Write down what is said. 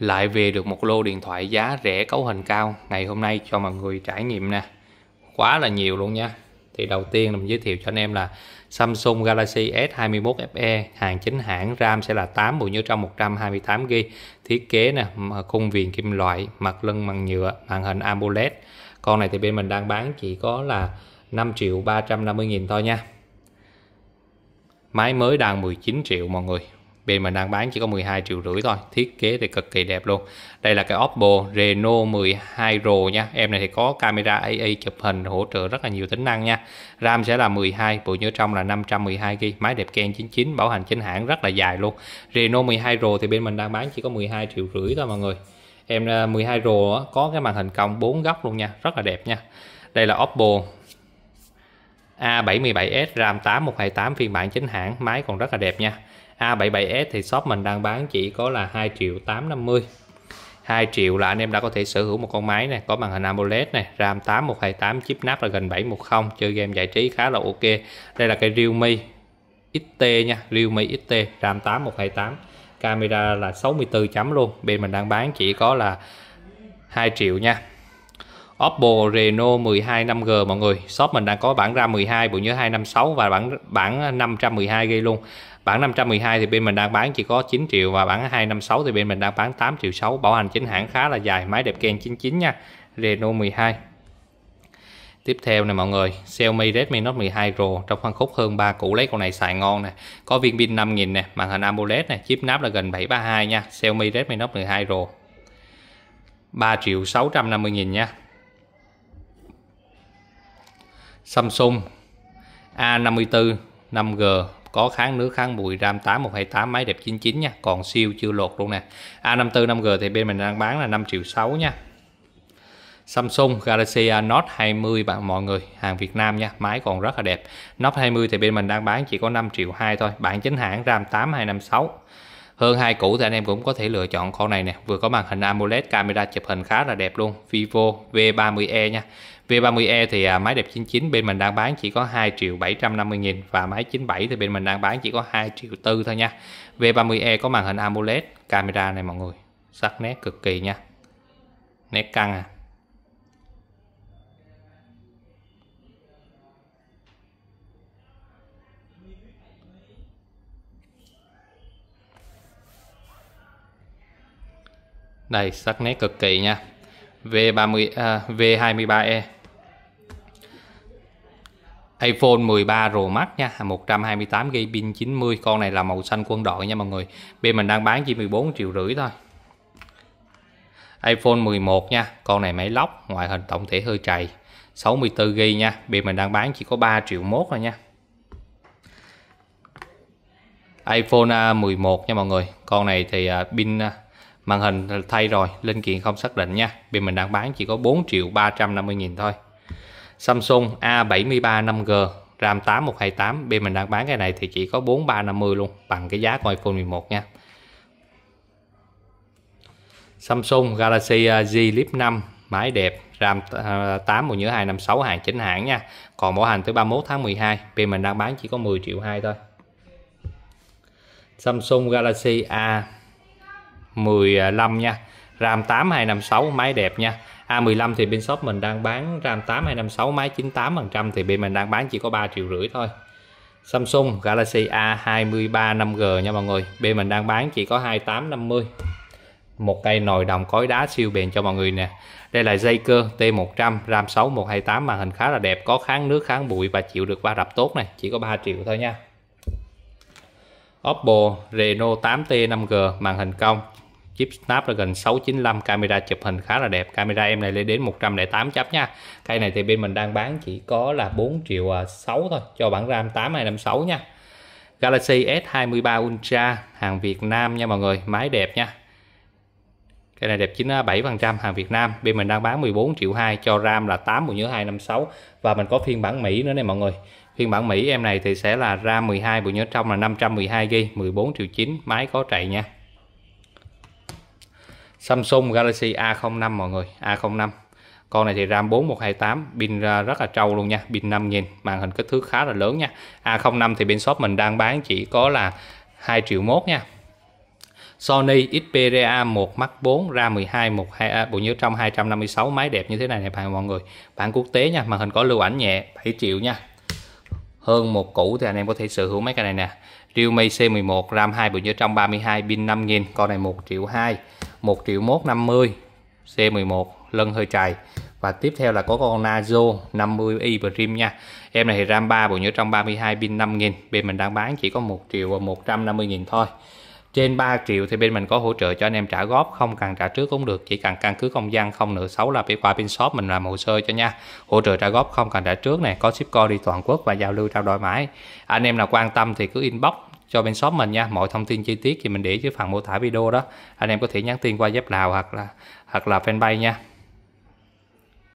lại về được một lô điện thoại giá rẻ cấu hình cao ngày hôm nay cho mọi người trải nghiệm nè quá là nhiều luôn nha thì đầu tiên mình giới thiệu cho anh em là Samsung Galaxy S21 FE hàng chính hãng RAM sẽ là 8 bộ nhớ trong 128GB thiết kế nè khung viền kim loại mặt lưng bằng nhựa màn hình AMOLED con này thì bên mình đang bán chỉ có là 5 triệu 350 nghìn thôi nha máy mới đang 19 triệu mọi người bên mình đang bán chỉ có 12 triệu rưỡi thôi thiết kế thì cực kỳ đẹp luôn đây là cái Oppo Reno 12 Pro nha em này thì có camera AA chụp hình hỗ trợ rất là nhiều tính năng nha RAM sẽ là 12 bộ nhớ trong là 512 GB máy đẹp Ken 99 bảo hành chính hãng rất là dài luôn Reno 12 Pro thì bên mình đang bán chỉ có 12 triệu rưỡi thôi mọi người em 12 à, Pro có cái màn hình cong 4 góc luôn nha rất là đẹp nha đây là Oppo A77s RAM 8 128 phiên bản chính hãng máy còn rất là đẹp nha A77s thì shop mình đang bán chỉ có là 2 triệu 850 2 triệu là anh em đã có thể sở hữu một con máy này có màn hình AMOLED này RAM 8 128 chip nắp là gần 710 chơi game giải trí khá là ok đây là cái Realme XT nha Realme XT RAM 8 128 camera là 64 chấm luôn bên mình đang bán chỉ có là 2 triệu nha Oppo Reno 12 5G mọi người shop mình đang có bản RAM 12 bộ nhớ 256 và bản bản 512 g luôn bản 512 thì bên mình đang bán chỉ có 9 triệu và bản 256 thì bên mình đang bán 8 triệu 6 bảo hành chính hãng khá là dài máy đẹp Ken 99 nha Reno 12 Tiếp theo này mọi người, Xiaomi Redmi Note 12 Pro trong phân khúc hơn 3 cũ lấy con này xài ngon nè. Có viên pin 5000 nè, màn hình AMOLED nè, chip nắp là gần 732 nha, Xiaomi Redmi Note 12 Pro. 3 triệu 650 nghìn nha Samsung A54 5G có kháng nước kháng bụi RAM 8128 máy đẹp 99 nha còn siêu chưa lột luôn nè A54 5G thì bên mình đang bán là 5 triệu 6 nha Samsung Galaxy Note 20 bạn mọi người hàng Việt Nam nha máy còn rất là đẹp Note 20 thì bên mình đang bán chỉ có 5 triệu 2 thôi bản chính hãng RAM 8256 hơn hai cũ thì anh em cũng có thể lựa chọn con này nè, vừa có màn hình AMOLED, camera chụp hình khá là đẹp luôn, Vivo V30e nha. V30e thì à, máy đẹp 99 bên mình đang bán chỉ có 2 triệu 750 nghìn và máy 97 thì bên mình đang bán chỉ có 2 triệu tư thôi nha. V30e có màn hình AMOLED, camera này mọi người, sắc nét cực kỳ nha. Nét căng à. Đây, sắc nét cực kỳ nha. V30 à, V23e. iPhone 13 Pro Max nha, 128 à, GB pin 90, con này là màu xanh quân đội nha mọi người. Bên mình đang bán chỉ 14 triệu rưỡi thôi. iPhone 11 nha, con này máy lóc, ngoại hình tổng thể hơi trầy. 64 GB nha, bên mình đang bán chỉ có 3 triệu mốt thôi nha iPhone 11 à, nha mọi người con này thì à, pin màn hình thay rồi linh kiện không xác định nha vì mình đang bán chỉ có 4 triệu 350 nghìn thôi Samsung A73 5G RAM 8128 bên mình đang bán cái này thì chỉ có 4350 luôn bằng cái giá của iPhone 11 nha Samsung Galaxy à, Z Flip 5 máy đẹp RAM 8 à, bộ nhớ 256 hàng chính hãng nha còn bảo hành tới 31 tháng 12 bên mình đang bán chỉ có 10 triệu 2 thôi Samsung Galaxy A 15 nha RAM 8256 máy đẹp nha A15 thì bên shop mình đang bán RAM 8256 máy 98% thì bên mình đang bán chỉ có 3 triệu rưỡi thôi Samsung Galaxy A23 5G nha mọi người Bên mình đang bán chỉ có 2850 một cây nồi đồng cối đá siêu bền cho mọi người nè đây là dây cơ T100 RAM 6128 màn hình khá là đẹp có kháng nước kháng bụi và chịu được va đập tốt này chỉ có 3 triệu thôi nha Oppo Reno 8T 5G màn hình cong chip Snapdragon 695 camera chụp hình khá là đẹp camera em này lên đến 108 chấm nha cây này thì bên mình đang bán chỉ có là 4 triệu 6 à, thôi cho bản RAM 8256 nha Galaxy S23 Ultra hàng Việt Nam nha mọi người máy đẹp nha cái này đẹp 97% hàng Việt Nam bên mình đang bán 14 triệu 2 cho RAM là 8 bộ nhớ 256 và mình có phiên bản Mỹ nữa nè mọi người phiên bản Mỹ em này thì sẽ là RAM 12 bộ nhớ trong là 512GB 14 triệu 9 máy có chạy nha Samsung Galaxy A05 mọi người A05 con này thì RAM 4128 pin rất là trâu luôn nha pin 5000 màn hình kích thước khá là lớn nha A05 thì bên shop mình đang bán chỉ có là 2 triệu mốt nha Sony Xperia 1 Mark 4 ra 12 12 bộ nhớ trong 256 máy đẹp như thế này này bạn mọi người bản quốc tế nha màn hình có lưu ảnh nhẹ 7 triệu nha hơn một cũ thì anh em có thể sở hữu mấy cái này nè Realme C11 RAM 2 bộ nhớ trong 32 pin 5000 con này 1 triệu 2 1 triệu mốt 50 C11 lân hơi chày và tiếp theo là có con Nazo 50 y Prime nha em này thì RAM 3 bộ nhớ trong 32 pin 5000 bên mình đang bán chỉ có 1 triệu 150 nghìn thôi trên 3 triệu thì bên mình có hỗ trợ cho anh em trả góp không cần trả trước cũng được chỉ cần căn cứ công dân không nửa xấu là phải qua pin shop mình làm hồ sơ cho nha hỗ trợ trả góp không cần trả trước này có ship code đi toàn quốc và giao lưu trao đổi mãi anh em nào quan tâm thì cứ inbox cho bên shop mình nha mọi thông tin chi tiết thì mình để dưới phần mô tả video đó anh em có thể nhắn tin qua Zep Lào hoặc là hoặc là fanpage nha